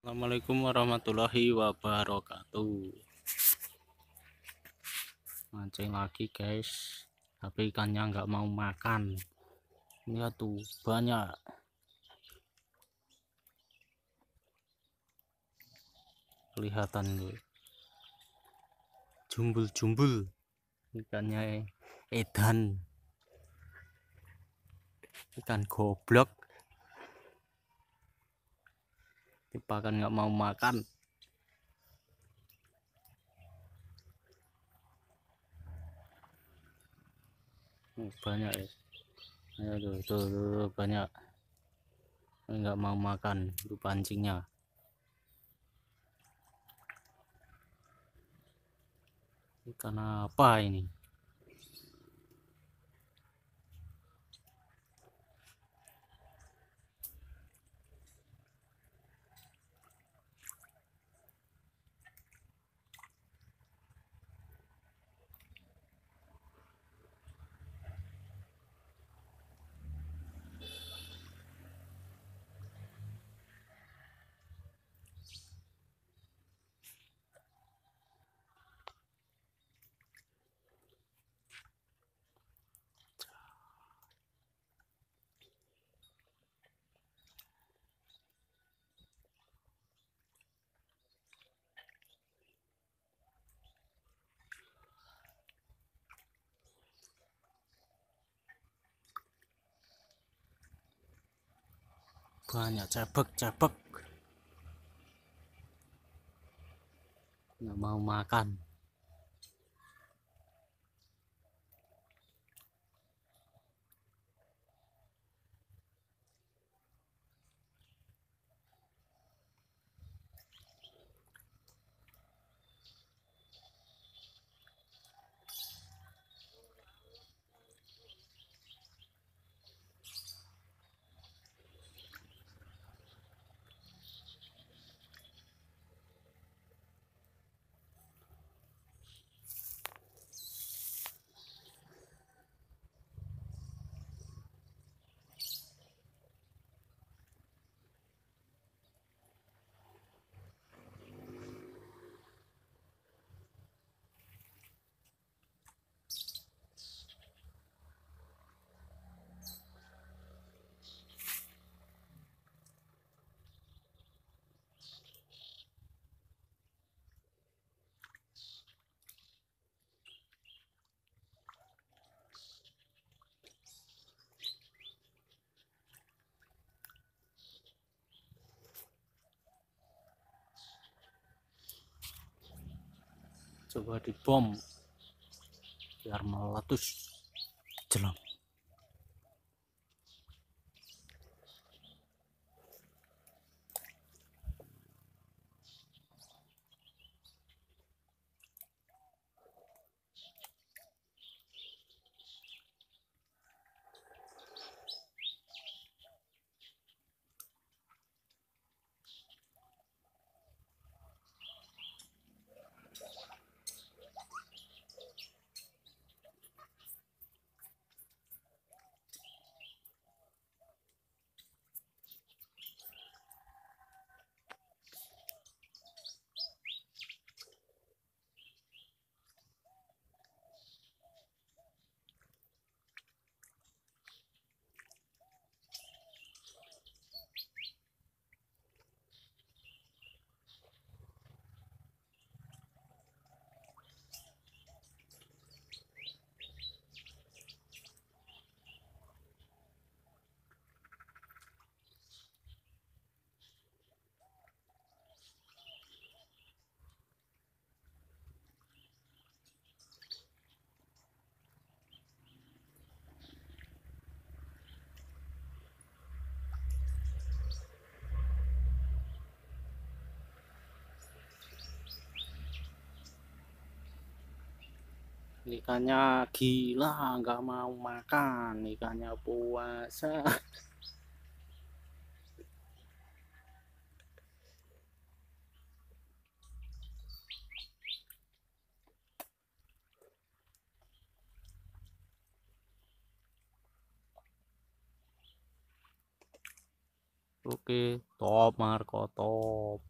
Assalamualaikum warahmatullahi wabarakatuh mancing lagi guys tapi ikannya nggak mau makan lihat tuh banyak kelihatan jumbul-jumbul ikannya edan ikan goblok dipakan nggak mau makan hmm, banyak ya tuh, tuh, tuh banyak nggak mau makan itu pancingnya ikan apa ini banyak cebek-cebek nggak mau makan coba dibom biar meletus jelang ikannya gila nggak mau makan ikannya puasa Oke, top Marco top.